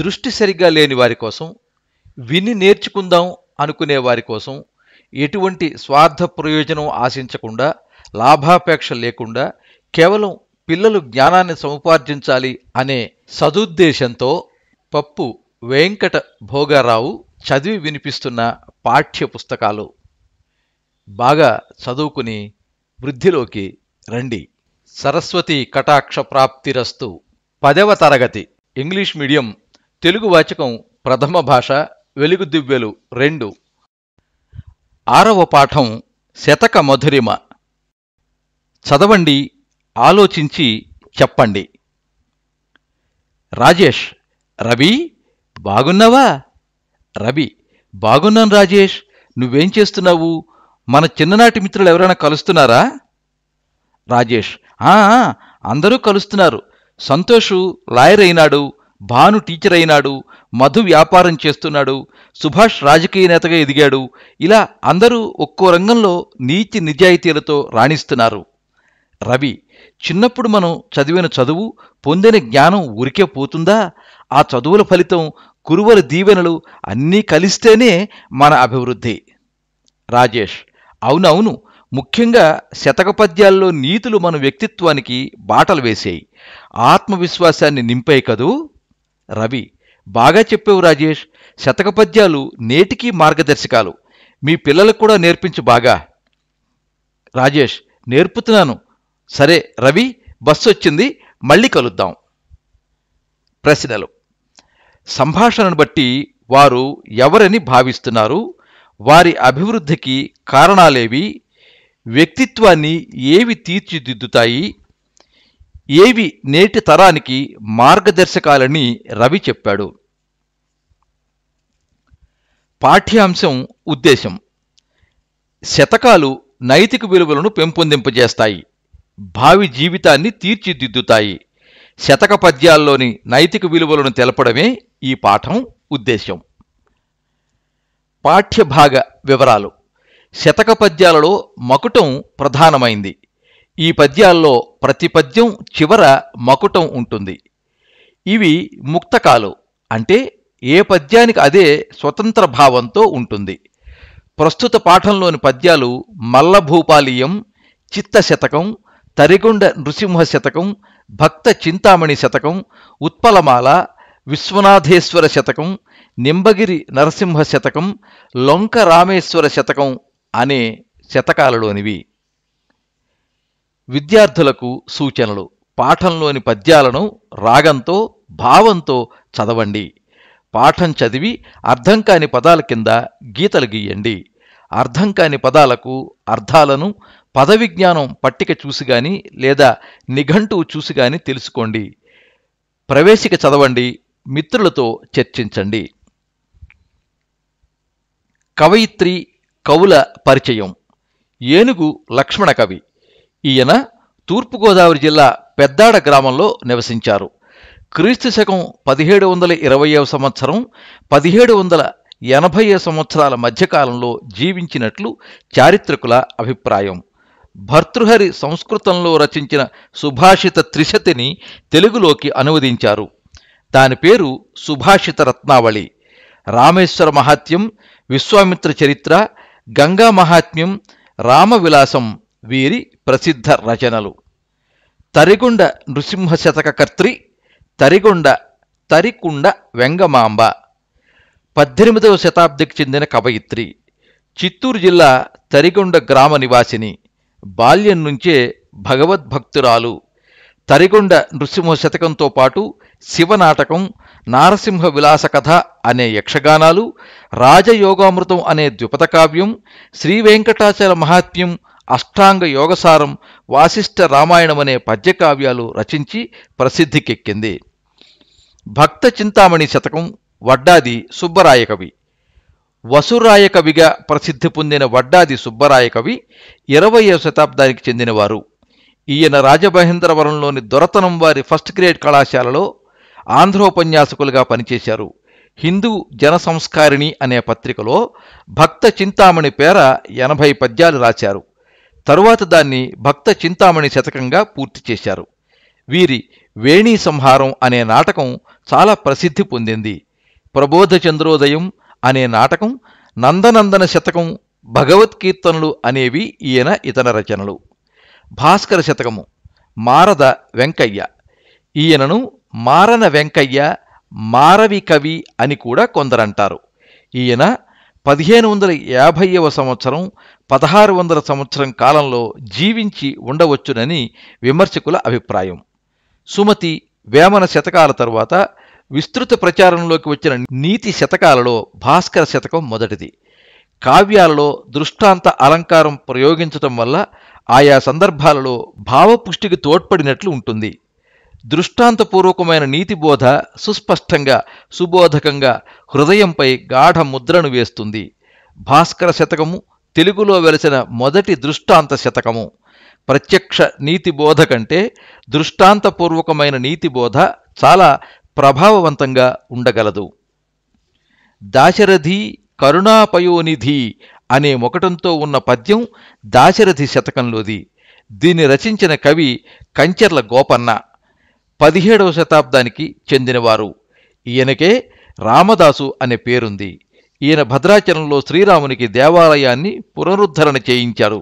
దృష్టి సరిగ్గా లేని వారి కోసం విని నేర్చుకుందాం అనుకునే వారి కోసం ఎటువంటి స్వార్థ ప్రయోజనం ఆశించకుండా లాభాపేక్ష లేకుండా కేవలం పిల్లలు జ్ఞానాన్ని సముపార్జించాలి అనే సదుద్దేశంతో పప్పు వెంకట భోగారావు చదివి వినిపిస్తున్న పాఠ్య పుస్తకాలు బాగా చదువుకుని వృద్ధిలోకి రండి సరస్వతి కటాక్ష ప్రాప్తిరస్తు పదవ తరగతి ఇంగ్లీష్ మీడియం తెలుగు వాచకం ప్రథమ భాష వెలుగు దివ్యలు రెండు ఆరవ పాఠం శతక మధురిమ చదవండి ఆలోచించి చెప్పండి రాజేష్ రవి బాగున్నావా రవి బాగున్నాను రాజేష్ నువ్వేం చేస్తున్నావు మన చిన్ననాటి మిత్రులు ఎవరైనా కలుస్తున్నారా రాజేష్ అందరూ కలుస్తున్నారు సంతోషు లాయర్ అయినాడు భాను టీచర్ అయినాడు మధు వ్యాపారం చేస్తున్నాడు సుభాష్ రాజకీయ నేతగా ఎదిగాడు ఇలా అందరూ ఒక్కో రంగంలో నీతి నిజాయితీలతో రాణిస్తున్నారు రవి చిన్నప్పుడు మనం చదివిన చదువు పొందిన జ్ఞానం ఉరికే పోతుందా ఆ చదువుల ఫలితం కురువల దీవెనలు అన్నీ కలిస్తేనే మన అభివృద్ధి రాజేష్ అవునవును ముఖ్యంగా శతక పద్యాల్లో నీతులు మన వ్యక్తిత్వానికి బాటలు వేసాయి ఆత్మవిశ్వాసాన్ని నింపాయి కదూ రవి బాగా చెప్పేవు రాజేష్ శతక పద్యాలు నేటికీ మార్గదర్శకాలు మీ పిల్లలకు కూడా నేర్పించు బాగా రాజేష్ నేర్పుతున్నాను సరే రవి బస్సు వచ్చింది మళ్ళీ కలుద్దాం ప్రశ్నలు సంభాషణను బట్టి వారు ఎవరని భావిస్తున్నారు వారి అభివృద్ధికి కారణాలేవి వ్యక్తిత్వాన్ని ఏవి తీర్చిదిద్దుతాయి ఏవి నేటి తరానికి మార్గదర్శకాలని రవి చెప్పాడు పాఠ్యాంశం ఉద్దేశం శతకాలు నైతిక విలువలను పెంపొందింపజేస్తాయి భావి జీవితాన్ని తీర్చిదిద్దుతాయి శతక పద్యాల్లోని నైతిక విలువలను తెలపడమే ఈ పాఠం ఉద్దేశం పాఠ్యభాగ వివరాలు శతక పద్యాలలో మకుటం ప్రధానమైంది ఈ పద్యాల్లో ప్రతి పద్యం చివర మకుటం ఉంటుంది ఇవి ముక్తకాలు అంటే ఏ పద్యానికి అదే స్వతంత్ర భావంతో ఉంటుంది ప్రస్తుత పాఠంలోని పద్యాలు మల్లభూపాలియం చిత్తశతకం తరిగొండ నృసింహ శతకం భక్త చింతామణి శతకం ఉత్పలమాల విశ్వనాథేశ్వర శతకం నింబగిరి నరసింహ శతకం లొంక రామేశ్వర శతకం అనే శతకాలలోనివి విద్యార్థులకు సూచనలు పాఠంలోని పద్యాలను రాగంతో భావంతో చదవండి పాఠం చదివి అర్థం కాని పదాల కింద గీతలు గీయండి అర్థం కాని పదాలకు అర్థాలను పదవిజ్ఞానం పట్టిక చూసిగాని లేదా నిఘంటువు చూసిగాని తెలుసుకోండి ప్రవేశిక చదవండి మిత్రులతో చర్చించండి కవయిత్రి కవుల పరిచయం ఏనుగు లక్ష్మణ కవి ఈయన తూర్పుగోదావరి జిల్లా పెద్దాడ గ్రామంలో నివసించారు క్రీస్తు శకం పదిహేడు వందల ఇరవయవ సంవత్సరం పదిహేడు వందల ఎనభై సంవత్సరాల మధ్యకాలంలో జీవించినట్లు చారిత్రకుల అభిప్రాయం భర్తృహరి సంస్కృతంలో రచించిన సుభాషిత త్రిశతిని తెలుగులోకి అనువదించారు దాని పేరు సుభాషిత రత్నావళి రామేశ్వర మహాత్యం విశ్వామిత్ర చరిత్ర గంగా మహాత్మ్యం రామవిలాసం వీరి ప్రసిద్ధ రచనలు తరిగుండ నృసింహశతక శతకకర్త్రి తరిగొండ తరికుండ వెంగమాంబ పద్దెనిమిదవ శతాబ్దికి చెందిన కవయిత్రి చిత్తూరు జిల్లా తరిగొండ గ్రామ నివాసిని బాల్యం నుంచే భగవద్భక్తురాలు తరిగొండ నృసింహ శతకంతో పాటు శివనాటకం నారసింహ విలాస కథ అనే యక్షగానాలు రాజయోగామృతం అనే ద్విపద కావ్యం శ్రీవెంకటాచల మహాత్మ్యం అష్టాంగ యోగసారం వాసిష్ఠ అనే పద్యకావ్యాలు రచించి ప్రసిద్ధికెక్కింది భక్త చింతామణి శతకం వడ్డాది సుబ్బరాయ కవి వసురాయ కవిగా ప్రసిద్ధి పొందిన వడ్డాది సుబ్బరాయ కవి ఇరవయవ శతాబ్దానికి చెందినవారు ఈయన రాజమహేంద్రవరంలోని దొరతనం వారి ఫస్ట్ గ్రేడ్ కళాశాలలో ఆంధ్రోపన్యాసకులుగా పనిచేశారు హిందూ జనసంస్కారిణి అనే పత్రికలో భక్త చింతామణి పేర ఎనభై పద్యాలు రాశారు తరువాత దాన్ని భక్త చింతామణి శతకంగా పూర్తి చేశారు వీరి వేణీ సంహారం అనే నాటకం చాలా ప్రసిద్ధి పొందింది ప్రబోధ చంద్రోదయం అనే నాటకం నందనందన శతకం భగవద్కీర్తనలు అనేవి ఈయన ఇతర రచనలు భాస్కర శతకము మారద వెంకయ్య ఈయనను మారన వెంకయ్య మారవి కవి అని కూడా కొందరంటారు ఈయన పదిహేను వందల యాభైవ సంవత్సరం పదహారు వందల సంవత్సరం కాలంలో జీవించి ఉండవచ్చునని విమర్శకుల అభిప్రాయం సుమతి వేమన శతకాల తరువాత విస్తృత ప్రచారంలోకి వచ్చిన నీతి శతకాలలో భాస్కర శతకం మొదటిది కావ్యాలలో దృష్టాంత అలంకారం ప్రయోగించటం వల్ల ఆయా సందర్భాలలో భావపుష్టికి తోడ్పడినట్లు ఉంటుంది దృష్టాంతపూర్వకమైన నీతిబోధ సుస్పష్టంగా సుబోధకంగా హృదయంపై గాఢ ముద్రను వేస్తుంది భాస్కర శతకము తెలుగులో వెలసిన మొదటి దృష్టాంత శతకము ప్రత్యక్ష నీతిబోధ కంటే దృష్టాంతపూర్వకమైన నీతిబోధ చాలా ప్రభావవంతంగా ఉండగలదు దాశరథి కరుణాపయోనిధి అనే మొకటంతో ఉన్న పద్యం దాశరథి శతకంలోది దీన్ని రచించిన కవి కంచెర్ల గోపన్న పదిహేడవ శతాబ్దానికి చెందినవారు ఈయనకే రామదాసు అనే పేరుంది ఈయన భద్రాచలంలో శ్రీరామునికి దేవాలయాన్ని పునరుద్ధరణ చేయించారు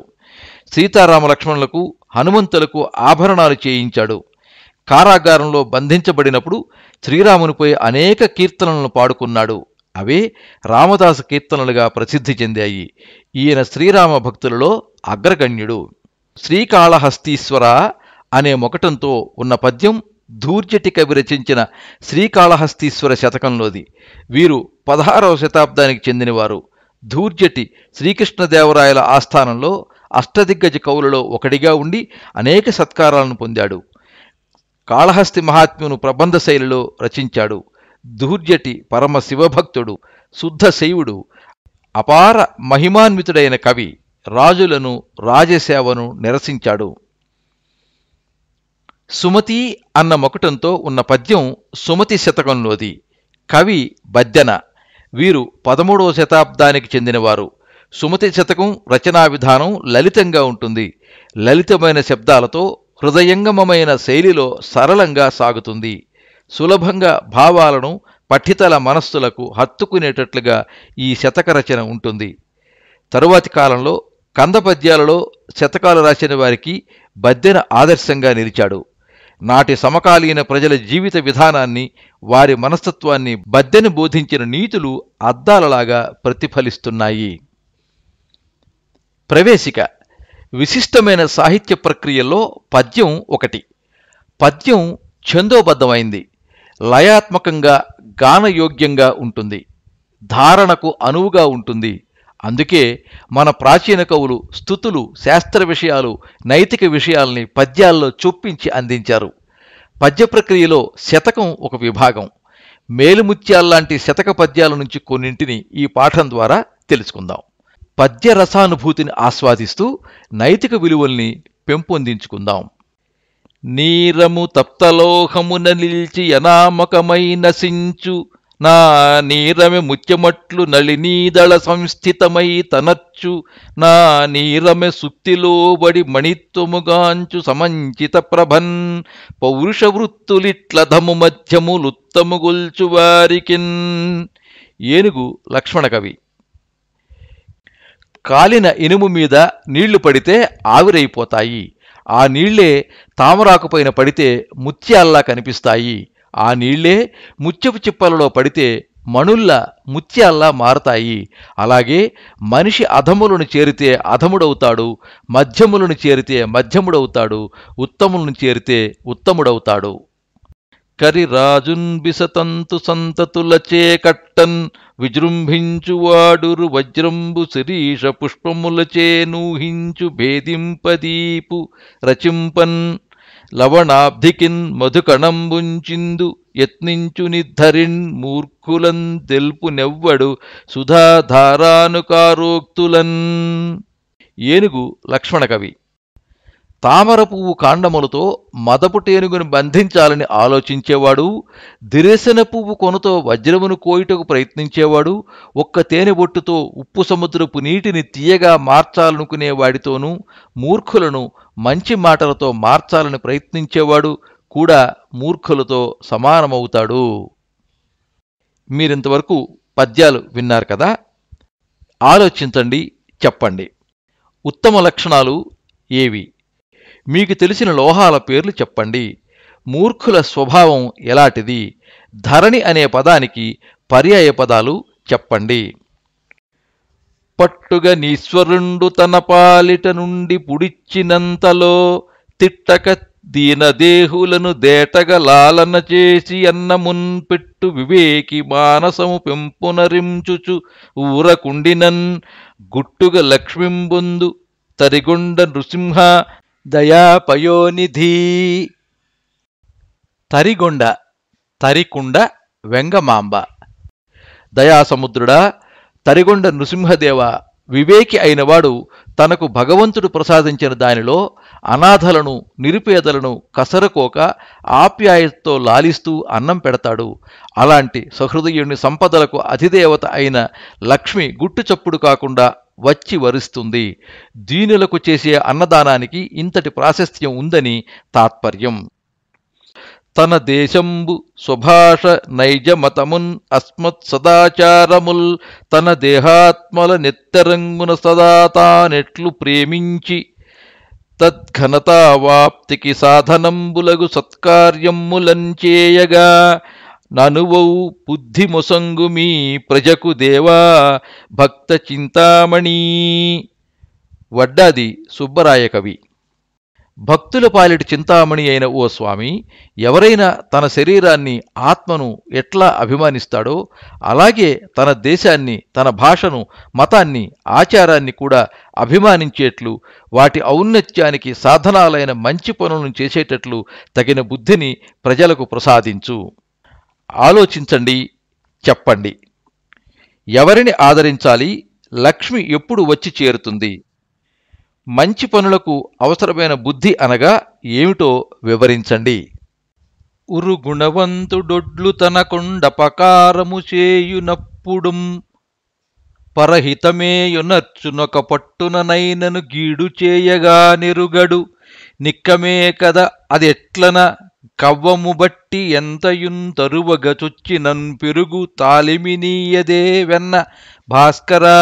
సీతారామ లక్ష్మణులకు హనుమంతులకు ఆభరణాలు చేయించాడు కారాగారంలో బంధించబడినప్పుడు శ్రీరామునిపై అనేక కీర్తనలను పాడుకున్నాడు అవే రామదాస కీర్తనలుగా ప్రసిద్ధి చెందాయి ఈయన శ్రీరామ భక్తులలో అగ్రగణ్యుడు శ్రీకాళహస్తీశ్వర అనే మొకటంతో ఉన్న పద్యం ధూర్జటిక విరచించిన శ్రీకాళహస్తీశ్వర శతకంలోది వీరు పదహారవ శతాబ్దానికి చెందినవారు ధూర్జటి శ్రీకృష్ణదేవరాయల ఆస్థానంలో అష్టదిగ్గజ కవులలో ఒకడిగా ఉండి అనేక సత్కారాలను పొందాడు కాళహస్తి మహాత్మ్యును ప్రబంధ శైలిలో రచించాడు ధూర్జటి పరమ శివభక్తుడు శుద్ధ శైవుడు అపార మహిమాన్వితుడైన కవి రాజులను రాజసేవను నిరసించాడు సుమతి అన్న మొకటంతో ఉన్న పద్యం సుమతి శతకంలోది కవి బద్దెన వీరు పదమూడవ శతాబ్దానికి చెందినవారు సుమతి శతకం రచనా విధానం లలితంగా ఉంటుంది లలితమైన శబ్దాలతో హృదయంగమమైన శైలిలో సరళంగా సాగుతుంది సులభంగా భావాలను పఠితల మనస్సులకు హత్తుకునేటట్లుగా ఈ శతక రచన ఉంటుంది తరువాతి కాలంలో కంద పద్యాలలో శతకాలు రాసిన వారికి బద్దెన ఆదర్శంగా నిలిచాడు నాటి సమకాలీన ప్రజల జీవిత విధానాన్ని వారి మనస్తత్వాన్ని బద్దెని బోధించిన నీతులు అద్దాలలాగా ప్రతిఫలిస్తున్నాయి ప్రవేశిక విశిష్టమైన సాహిత్య ప్రక్రియలో పద్యం ఒకటి పద్యం ఛందోబద్ధమైంది లయాత్మకంగా గానయోగ్యంగా ఉంటుంది ధారణకు అనువుగా ఉంటుంది అందుకే మన ప్రాచీన కవులు స్థుతులు శాస్త్ర విషయాలు నైతిక విషయాల్ని పద్యాల్లో చొప్పించి అందించారు పద్య ప్రక్రియలో శతకం ఒక విభాగం మేలుముత్యాల్లాంటి శతక పద్యాల నుంచి కొన్నింటిని ఈ పాఠం ద్వారా తెలుసుకుందాం పద్య రసానుభూతిని ఆస్వాదిస్తూ నైతిక విలువల్ని పెంపొందించుకుందాం నీరము తప్తలోహమున నిలిచి అనామకమై నశించు నా నీరమి ముత్యమట్లు నళినీదళ సంస్థితమై తనచ్చు నా నీరమె సుక్తిలోబడి మణిత్వముగాంచు సమంచిత ప్రభన్ పౌరుష పౌరుషవృత్తులిట్లధము మధ్యములుత్తముగొల్చు వారికిన్ ఏనుగు లక్ష్మణకవి కాలిన ఇనుము మీద నీళ్లు పడితే ఆవిరైపోతాయి ఆ నీళ్లే తామరాకుపైన పడితే ముత్యాల్లా కనిపిస్తాయి ఆ నీళ్లే ముత్యపు చిప్పలలో పడితే మణుల్లా ముత్యాల్లా మారతాయి అలాగే మనిషి అధములను చేరితే అధముడవుతాడు మధ్యములను చేరితే మధ్యముడవుతాడు ఉత్తములను చేరితే ఉత్తముడవుతాడు కరి రాజున్ బిసతంతు సంతతులచే కట్టన్ విజృంభించువాడురు వజ్రంబు శిరీష పుష్పములచే నూహించు భేదింపదీపు రచింపన్ లవణాబ్ధికిన్ మధుకణంబుంచిందు యత్నించు మూర్ఖులన్ తెల్పు నెవ్వడు సుధాధారానుకారోక్తులన్ ఏనుగు లక్ష్మణకవి తామర పువ్వు కాండములతో మదపుటేనుగును బంధించాలని ఆలోచించేవాడు దిరేసిన పువ్వు కొనతో వజ్రమును కోయుటకు ప్రయత్నించేవాడు ఒక్క తేనె ఉప్పు సముద్రపు నీటిని తీయగా మార్చాలనుకునే వాడితోనూ మూర్ఖులను మంచి మాటలతో మార్చాలని ప్రయత్నించేవాడు కూడా మూర్ఖులతో సమానమవుతాడు మీరింతవరకు పద్యాలు విన్నారు కదా ఆలోచించండి చెప్పండి ఉత్తమ లక్షణాలు ఏవి మీకు తెలిసిన లోహాల పేర్లు చెప్పండి మూర్ఖుల స్వభావం ఎలాంటిది ధరణి అనే పదానికి పర్యాయ పదాలు చెప్పండి పట్టుగ నీశ్వరుండు తన పాలిట నుండి పుడిచ్చినంతలో తిట్టక దీనదేహులను దేటగ లాలన చేసి అన్నమున్ పెట్టు వివేకి మానసము పెంపునరించుచు ఊరకుండినన్ గుట్టుగ లక్ష్మింబొందు తరిగొండ నృసింహ దయాపయోనిధి తరిగొండ తరికుండ వెంగమాంబ దయాసముద్రుడా తరిగొండ నృసింహదేవ వివేకి అయినవాడు తనకు భగవంతుడు ప్రసాదించిన దానిలో అనాథలను నిరుపేదలను కసరకోక ఆప్యాయతతో లాలిస్తూ అన్నం పెడతాడు అలాంటి సహృదయుని సంపదలకు అధిదేవత అయిన లక్ష్మి గుట్టుచప్పుడు కాకుండా వచ్చి వరిస్తుంది దీనులకు చేసే అన్నదానానికి ఇంతటి ప్రాశస్త్యం ఉందని తాత్పర్యం తన దేశంబు సుభాష నైజమతమున్ అస్మత్ సదాచారముల్ తన దేహాత్మల నిత్యరంగున సదా తానెట్లు ప్రేమించి తద్ఘనతావాప్తికి సాధనంబులగు సత్కార్యములంచేయగా ననువౌ బుద్ధిముసంగు మీ ప్రజకు దేవా భక్త చింతామణీ వడ్డాది సుబ్బరాయ కవి భక్తుల పాలిటి చింతామణి అయిన ఓ స్వామి ఎవరైనా తన శరీరాన్ని ఆత్మను ఎట్లా అభిమానిస్తాడో అలాగే తన దేశాన్ని తన భాషను మతాన్ని ఆచారాన్ని కూడా అభిమానించేట్లు వాటి ఔన్నత్యానికి సాధనాలైన మంచి పనులను చేసేటట్లు తగిన బుద్ధిని ప్రజలకు ప్రసాదించు ఆలోచించండి చెప్పండి ఎవరిని ఆదరించాలి లక్ష్మి ఎప్పుడు వచ్చి చేరుతుంది మంచి పనులకు అవసరమైన బుద్ధి అనగా ఏమిటో వివరించండి ఉరు గుణవంతుడొడ్లు తనకుండపకారము చేయునప్పుడుం పరహితమేయునర్చునొక పట్టుననైనను గీడు చేయగా నిరుగడు నిక్కమే కద అదెట్లన కవ్వము బట్టి ఎంతయున్ తరువగచొచ్చినన్ పెరుగు తాలిమినీయదే వెన్న భాస్కరా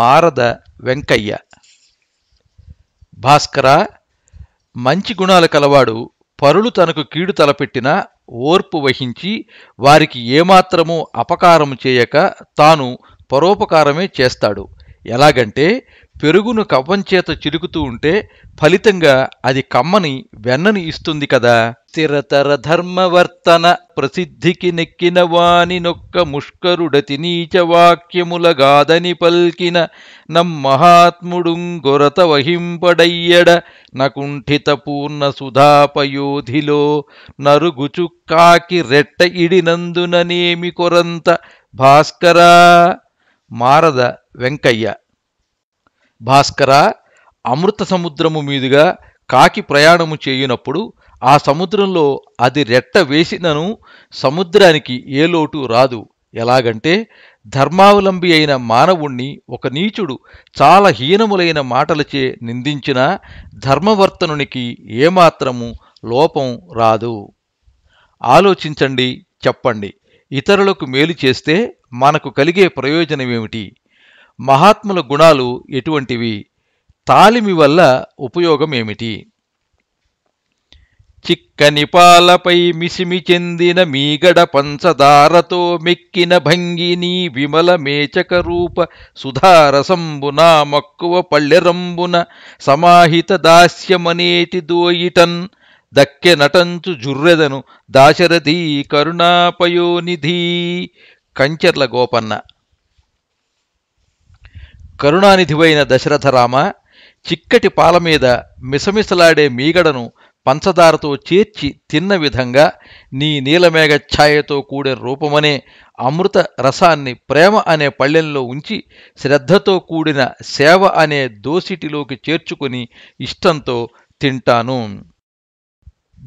మారద వెంకయ్య భాస్కర మంచి గుణాలు కలవాడు పరులు తనకు కీడు తలపెట్టినా ఓర్పు వహించి వారికి ఏమాత్రమూ అపకారము చేయక తాను పరోపకారమే చేస్తాడు ఎలాగంటే పెరుగును కవ్వం చేత చిలుకుతూ ఉంటే ఫలితంగా అది కమ్మని వెన్నని ఇస్తుంది కదా స్థిరతర ధర్మవర్తన ప్రసిద్ధికి నెక్కిన వాని నొక్క ముష్కరుడతి గాదని పల్కిన నమ్మహాత్ముడుంగొరత వహింపడయ్యడ నకుంఠిత పూర్ణ సుధాపయోధిలో నరుగుచుక్కాకి రెట్ట ఇడినందుననేమి కొరంత భాస్కరా మారద వెంకయ్య భాస్కర అమృత సముద్రము మీదుగా కాకి ప్రయాణము చేయునప్పుడు ఆ సముద్రంలో అది రెట్ట వేసినను సముద్రానికి ఏ లోటు రాదు ఎలాగంటే ధర్మావలంబి అయిన మానవుణ్ణి ఒక నీచుడు చాలా హీనములైన మాటలచే నిందించిన ధర్మవర్తనునికి ఏమాత్రము లోపం రాదు ఆలోచించండి చెప్పండి ఇతరులకు మేలు చేస్తే మనకు కలిగే ప్రయోజనమేమిటి మహాత్ముల గుణాలు ఎటువంటివి తాలిమి వల్ల ఉపయోగం ఏమిటి చిక్కని పాలపై మిసిమి చెందిన మీగడ పంచదారతో మెక్కిన భంగిని విమల మేచక రూప సుధారసంబున మక్కువ పళ్ళెరంబున సమాహిత దాస్యమనేటి దోయిటన్ నటంచు జుర్రెదను దాశరథీ కరుణాపయోనిధి కంచెర్ల గోపన్న కరుణానిధివైన దశరథరామ చిక్కటి పాల మీద మిసమిసలాడే మీగడను పంచదారతో చేర్చి తిన్న విధంగా నీ నీలమేఘ ఛాయతో కూడే రూపమనే అమృత రసాన్ని ప్రేమ అనే పళ్ళెంలో ఉంచి శ్రద్ధతో కూడిన సేవ అనే దోసిటిలోకి చేర్చుకుని ఇష్టంతో తింటాను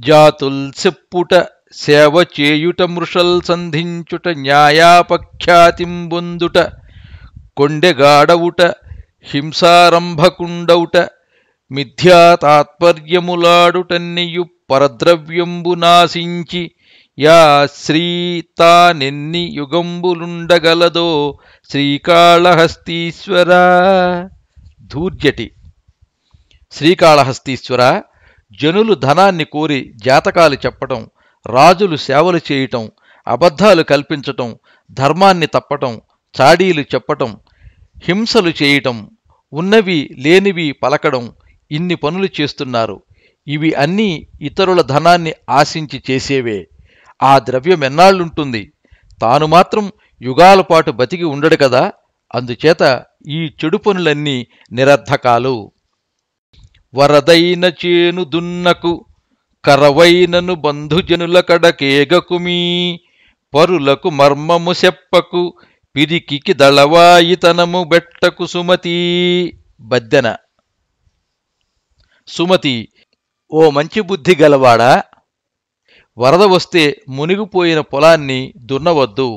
జాతుల్ సెప్పుట సేవ చేయుట మృషల్ సంధించుట న్యాయాపఖ్యాతింబొందుట కొండెగాడవుట హింసారంభకుండవుట మిథ్యాతాత్పర్యములాడుటన్నియు పరద్రవ్యంబు నాశించి యా శ్రీతానెన్ని యుగంబులుండగలదో శ్రీకాళహస్తీశ్వరా ధూర్జటి శ్రీకాళహస్తీశ్వర జనులు ధనాన్ని కోరి జాతకాలు చెప్పటం రాజులు సేవలు చేయటం అబద్ధాలు కల్పించటం ధర్మాన్ని తప్పటం చాడీలు చెప్పటం హింసలు చేయటం ఉన్నవి లేనివి పలకడం ఇన్ని పనులు చేస్తున్నారు ఇవి అన్నీ ఇతరుల ధనాన్ని ఆశించి చేసేవే ఆ ద్రవ్యం ఎన్నాళ్ళుంటుంది తాను మాత్రం యుగాల పాటు బతికి ఉండడు కదా అందుచేత ఈ చెడు పనులన్నీ నిరర్ధకాలు వరదైన చేను దున్నకు కరవైనను బంధుజనుల కడకేగకుమీ పరులకు మర్మము చెప్పకు పిరికికి దళవాయితనము బెట్టకు సుమతి బద్దెన సుమతి ఓ మంచి బుద్ధి గలవాడా వరద వస్తే మునిగిపోయిన పొలాన్ని దున్నవద్దు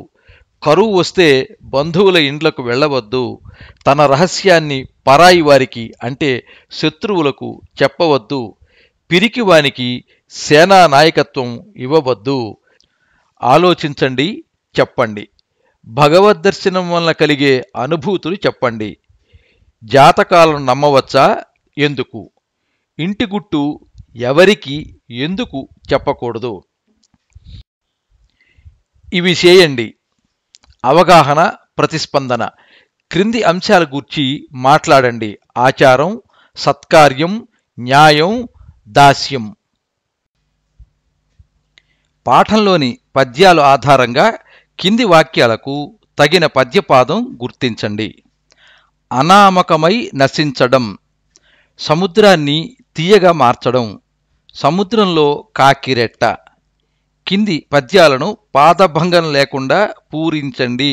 కరువు వస్తే బంధువుల ఇండ్లకు వెళ్ళవద్దు తన రహస్యాన్ని పరాయి వారికి అంటే శత్రువులకు చెప్పవద్దు పిరికివానికి సేనా నాయకత్వం ఇవ్వవద్దు ఆలోచించండి చెప్పండి భగవద్ దర్శనం వలన కలిగే అనుభూతులు చెప్పండి జాతకాలను నమ్మవచ్చా ఎందుకు ఇంటి గుట్టు ఎవరికి ఎందుకు చెప్పకూడదు ఇవి చేయండి అవగాహన ప్రతిస్పందన క్రింది అంశాల గురించి మాట్లాడండి ఆచారం సత్కార్యం న్యాయం దాస్యం పాఠంలోని పద్యాలు ఆధారంగా కింది వాక్యాలకు తగిన పద్యపాదం గుర్తించండి అనామకమై నశించడం సముద్రాన్ని తీయగా మార్చడం సముద్రంలో కాకిరెట్ట కింది పద్యాలను పాదభంగం లేకుండా పూరించండి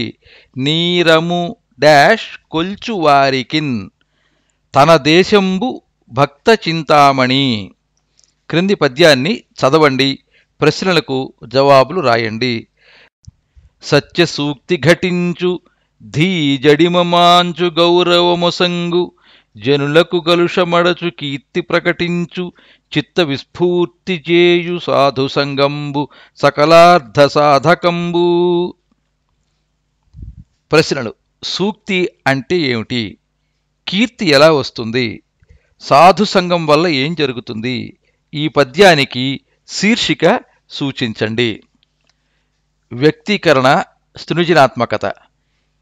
నీరము డాష్ కొల్చువారికిన్ తన దేశంబు భక్త చింతామణి క్రింది పద్యాన్ని చదవండి ప్రశ్నలకు జవాబులు రాయండి సత్యసూక్తి ఘటించు ధీజడిమమాంచు గౌరవమొసంగు జనులకు కలుషమడచు కీర్తి ప్రకటించు చిత్త విస్ఫూర్తి చేయు సాధు సంగంబు సకలార్ధ సాధకంబు ప్రశ్నలు సూక్తి అంటే ఏమిటి కీర్తి ఎలా వస్తుంది సాధు సంఘం వల్ల ఏం జరుగుతుంది ఈ పద్యానికి శీర్షిక సూచించండి వ్యక్తీకరణ సృజనాత్మకత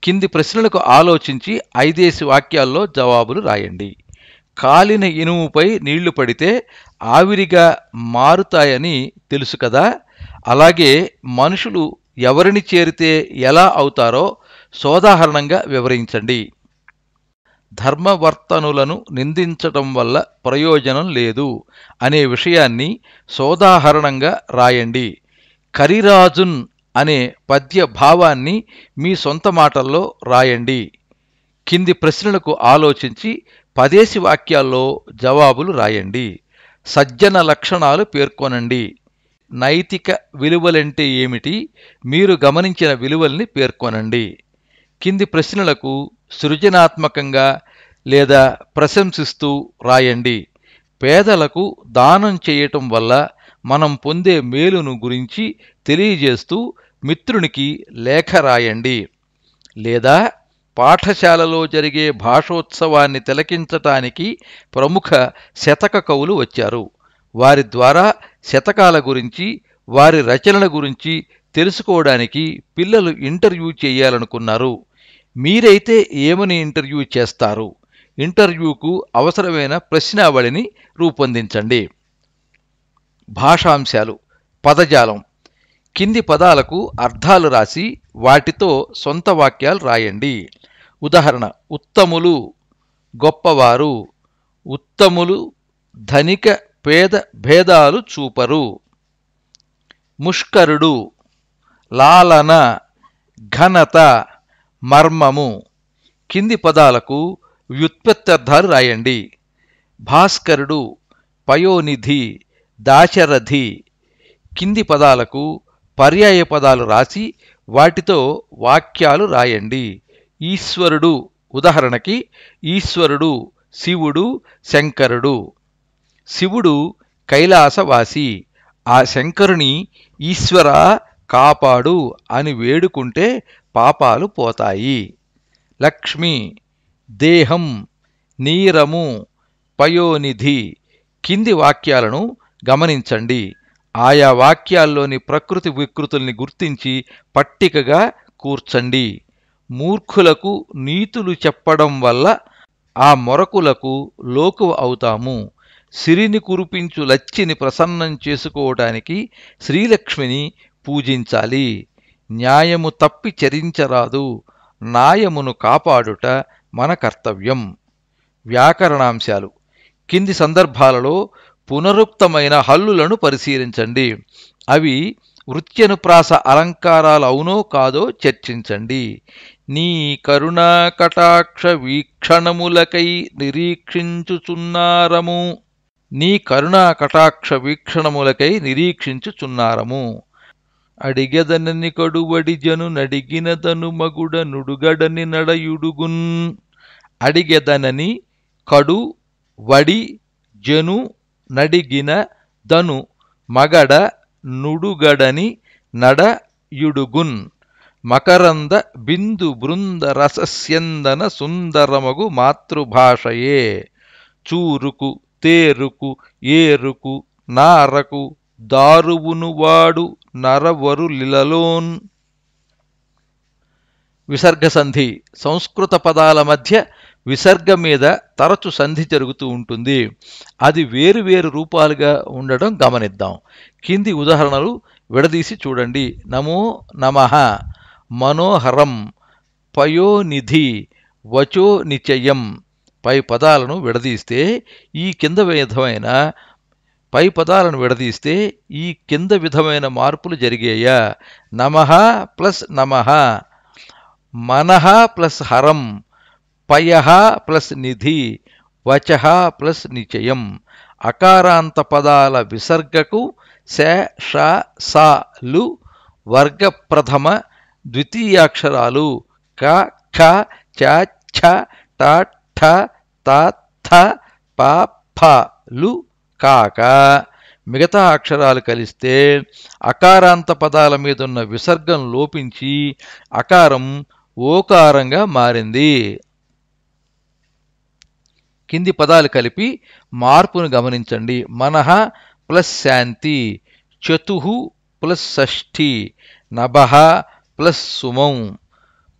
కింది ప్రశ్నలకు ఆలోచించి ఐదేసి వాక్యాల్లో జవాబులు రాయండి కాలిన ఇనుముపై నీళ్లు పడితే ఆవిరిగా మారుతాయని తెలుసు కదా అలాగే మనుషులు ఎవరిని చేరితే ఎలా అవుతారో సోదాహరణంగా వివరించండి ధర్మవర్తనులను నిందించటం వల్ల ప్రయోజనం లేదు అనే విషయాన్ని సోదాహరణంగా రాయండి కరిరాజున్ అనే పద్య భావాన్ని మీ సొంత మాటల్లో రాయండి కింది ప్రశ్నలకు ఆలోచించి పదేసి వాక్యాల్లో జవాబులు రాయండి సజ్జన లక్షణాలు పేర్కొనండి నైతిక విలువలంటే ఏమిటి మీరు గమనించిన విలువల్ని పేర్కొనండి కింది ప్రశ్నలకు సృజనాత్మకంగా లేదా ప్రశంసిస్తూ రాయండి పేదలకు దానం చేయటం వల్ల మనం పొందే మేలును గురించి తెలియజేస్తూ మిత్రునికి లేఖ రాయండి లేదా పాఠశాలలో జరిగే భాషోత్సవాన్ని తిలకించటానికి ప్రముఖ శతక కవులు వచ్చారు వారి ద్వారా శతకాల గురించి వారి రచనల గురించి తెలుసుకోవడానికి పిల్లలు ఇంటర్వ్యూ చేయాలనుకున్నారు మీరైతే ఏమని ఇంటర్వ్యూ చేస్తారు ఇంటర్వ్యూకు అవసరమైన ప్రశ్నావళిని రూపొందించండి భాషాంశాలు పదజాలం కింది పదాలకు అర్థాలు రాసి వాటితో సొంత వాక్యాలు రాయండి ఉదాహరణ ఉత్తములు గొప్పవారు ఉత్తములు ధనిక పేద భేదాలు చూపరు ముష్కరుడు లాలన ఘనత మర్మము కింది పదాలకు వ్యుత్పత్త్యర్థాలు రాయండి భాస్కరుడు పయోనిధి దాశరథి కింది పదాలకు పర్యాయ పదాలు రాసి వాటితో వాక్యాలు రాయండి ఈశ్వరుడు ఉదాహరణకి ఈశ్వరుడు శివుడు శంకరుడు శివుడు కైలాసవాసి ఆ శంకరుని ఈశ్వర కాపాడు అని వేడుకుంటే పాపాలు పోతాయి లక్ష్మి దేహం నీరము పయోనిధి కింది వాక్యాలను గమనించండి ఆయా వాక్యాల్లోని ప్రకృతి వికృతుల్ని గుర్తించి పట్టికగా కూర్చండి మూర్ఖులకు నీతులు చెప్పడం వల్ల ఆ మొరకులకు లోకు అవుతాము సిరిని కురిపించు లచ్చిని ప్రసన్నం చేసుకోవటానికి శ్రీలక్ష్మిని పూజించాలి న్యాయము తప్పి చరించరాదు న్యాయమును కాపాడుట మన కర్తవ్యం వ్యాకరణాంశాలు కింది సందర్భాలలో పునరుక్తమైన హల్లులను పరిశీలించండి అవి వృత్యనుప్రాస అలంకారాలు అవునో కాదో చర్చించండి నీ కరుణా కటాక్ష వీక్షణములకై నిరీక్షించుచున్నారము నీ కరుణా కటాక్ష వీక్షణములకై నిరీక్షించుచున్నారము అడిగెదనని జను నడిగినదను మగుడ నుడుగడని నడయుడుగున్ అడిగెదనని కడు వడి జను ನಡಿಗಿನ ದನು ಮಗಡ ನುಡುಗಡನಿ ನಡ ಯುಡುಗುನ್ ಮಕರಂದ ಬಿಂದು ಬೃಂದ ರಸಸ್ಯಂದನ ಸುಂದರಮಗು ಮಾತೃಭಾಷೆಯೇ ಚೂರುಕು ತೇರುಕು ಏರುಕು ನಾರಕು ದಾರುವುನುವಾಡು ನರವರು ಲಿಲಲೋನ್ ವಿಸರ್ಗಸಂಧಿ ಸಂಸ್ಕೃತ ಪದಾಲ ಮಧ್ಯೆ విసర్గ మీద తరచు సంధి జరుగుతూ ఉంటుంది అది వేరు వేరు రూపాలుగా ఉండడం గమనిద్దాం కింది ఉదాహరణలు విడదీసి చూడండి నమో నమ మనోహరం పయోనిధి వచో నిచయం పై పదాలను విడదీస్తే ఈ కింద విధమైన పై పదాలను విడదీస్తే ఈ కింద విధమైన మార్పులు జరిగాయా నమ ప్లస్ నమ మనహ ప్లస్ హరం పయ ప్లస్ నిధి వచ ప్లస్ నిచయం అకారాంత పదాల విసర్గకు శ ష వర్గ ప్రథమ ద్వితీయాక్షరాలు క ఖ చ ఛ ట థ ప కాక మిగతా అక్షరాలు కలిస్తే అకారాంత పదాల మీదున్న విసర్గం లోపించి అకారం ఓకారంగా మారింది కింది పదాలు కలిపి మార్పును గమనించండి మనహ ప్లస్ శాంతి చతు ప్లస్ షష్ఠి నభ ప్లస్ సుమం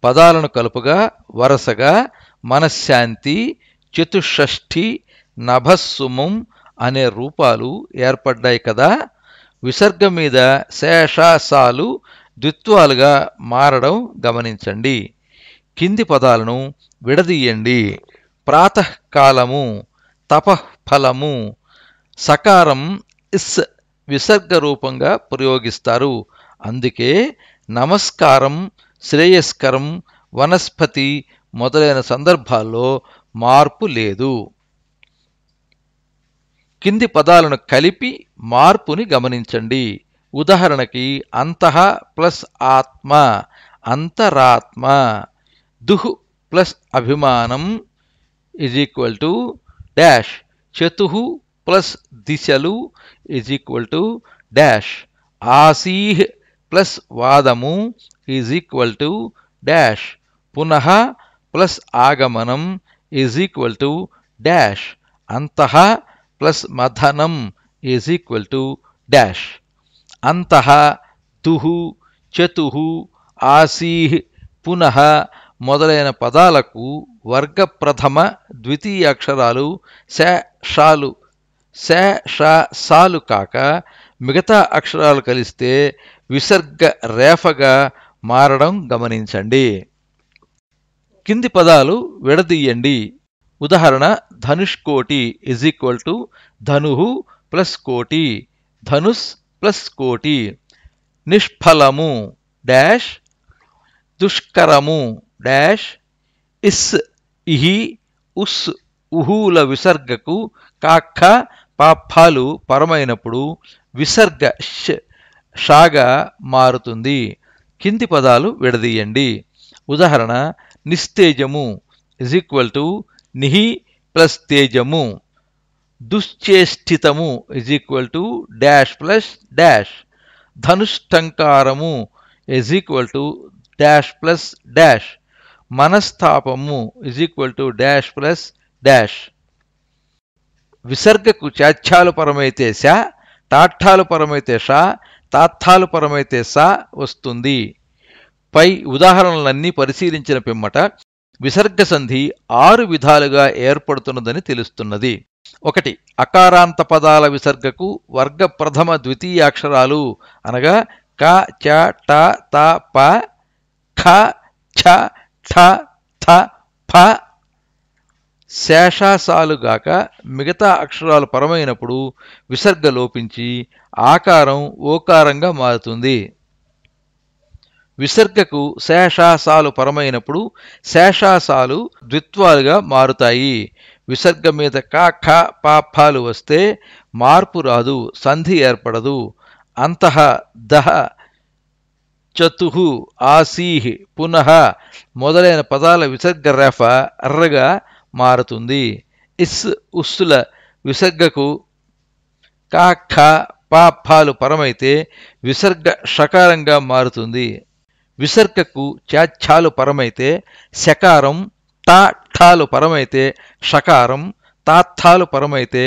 పదాలను కలుపుగా వరుసగా మనశ్శాంతి చతుషష్ఠి నభస్సుమం అనే రూపాలు ఏర్పడ్డాయి కదా విసర్గం మీద శేషాసాలు ద్విత్వాలుగా మారడం గమనించండి కింది పదాలను విడదీయండి ప్రాతకాలము తపఫలము సకారం ఇస్ విసర్గ రూపంగా ప్రయోగిస్తారు అందుకే నమస్కారం శ్రేయస్కరం వనస్పతి మొదలైన సందర్భాల్లో మార్పు లేదు కింది పదాలను కలిపి మార్పుని గమనించండి ఉదాహరణకి అంతః ప్లస్ ఆత్మ అంతరాత్మ దుహ్ ప్లస్ అభిమానం is ఈక్వల్ టు డాష్ చతుహు ప్లస్ దిశలు ఈజ్ ఈక్వల్ టు డాష్ ఆసీహ్ ప్లస్ వాదము ఈజ్ ఈక్వల్ టు డాష్ పునః ప్లస్ ఆగమనం ఈజ్ ఈక్వల్ టు డాష్ అంతః ప్లస్ మథనం ఈజ్ ఈక్వల్ టు డాష్ అంతః దుహు చతుహు ఆసీహ్ పునః మొదలైన పదాలకు వర్గ ప్రథమ ద్వితీయ అక్షరాలు శ శాలు శ ష సాలు కాక మిగతా అక్షరాలు కలిస్తే విసర్గ రేఫగా మారడం గమనించండి కింది పదాలు విడదీయండి ఉదాహరణ ధనుష్ కోటి ఇజ్ ఈక్వల్ టు ధను ప్లస్ కోటి ధనుస్ ప్లస్ కోటి నిష్ఫలము డాష్ దుష్కరము డాష్ ఇస్ ఇహి ఉస్ ఉహుల విసర్గకు కాక్క పాఫాలు పరమైనప్పుడు విసర్గ షాగా మారుతుంది కింది పదాలు విడదీయండి ఉదాహరణ నిస్తేజము ఇజ్ ఈక్వల్ టు నిహి ప్లస్ తేజము దుశ్చేష్టితము is equal to dash plus dash ధనుష్టంకారము is equal to dash plus dash మనస్తాపము is equal to dash plus dash విసర్గకు చాచ్యాలు పరమైతే శ టాఠాలు పరమైతే షా తాత్తాలు పరమైతే సా వస్తుంది పై ఉదాహరణలన్నీ పరిశీలించిన పిమ్మట విసర్గ సంధి ఆరు విధాలుగా ఏర్పడుతున్నదని తెలుస్తున్నది ఒకటి అకారాంత పదాల విసర్గకు వర్గ ప్రథమ ద్వితీయ అక్షరాలు అనగా క చ ట త ప ఖ ఛ ఠ ఠ ఫ శేషాసాలుగాక మిగతా అక్షరాలు పరమైనప్పుడు విసర్గ లోపించి ఆకారం ఓకారంగా మారుతుంది విసర్గకు శేషాసాలు పరమైనప్పుడు శేషాసాలు ద్విత్వాలుగా మారుతాయి విసర్గ మీద కా ఖ పాఫాలు వస్తే మార్పు రాదు సంధి ఏర్పడదు అంతః దహ చతుహు ఆసీహ్ పునః మొదలైన పదాల విసర్గ రేఫ అర్రగా మారుతుంది ఇస్ ఉస్సుల విసర్గకు కా ఖ పా ఫాలు పరమైతే విసర్గ షకారంగా మారుతుంది విసర్గకు చాచ్ఛాలు పరమైతే శకారం తాఠాలు పరమైతే షకారం తాత్థాలు పరమైతే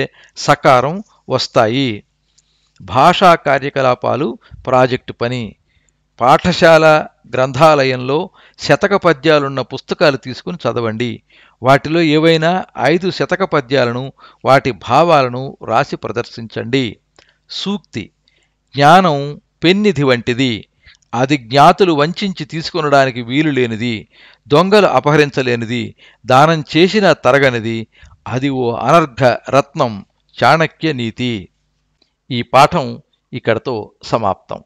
సకారం వస్తాయి భాషా కార్యకలాపాలు ప్రాజెక్టు పని పాఠశాల గ్రంథాలయంలో శతక పద్యాలున్న పుస్తకాలు తీసుకుని చదవండి వాటిలో ఏవైనా ఐదు శతక పద్యాలను వాటి భావాలను రాసి ప్రదర్శించండి సూక్తి జ్ఞానం పెన్నిధి వంటిది అది జ్ఞాతులు వంచించి తీసుకొనడానికి వీలు లేనిది దొంగలు అపహరించలేనిది దానం చేసిన తరగనిది అది ఓ అనర్ఘ రత్నం చాణక్య నీతి ఈ పాఠం ఇక్కడతో సమాప్తం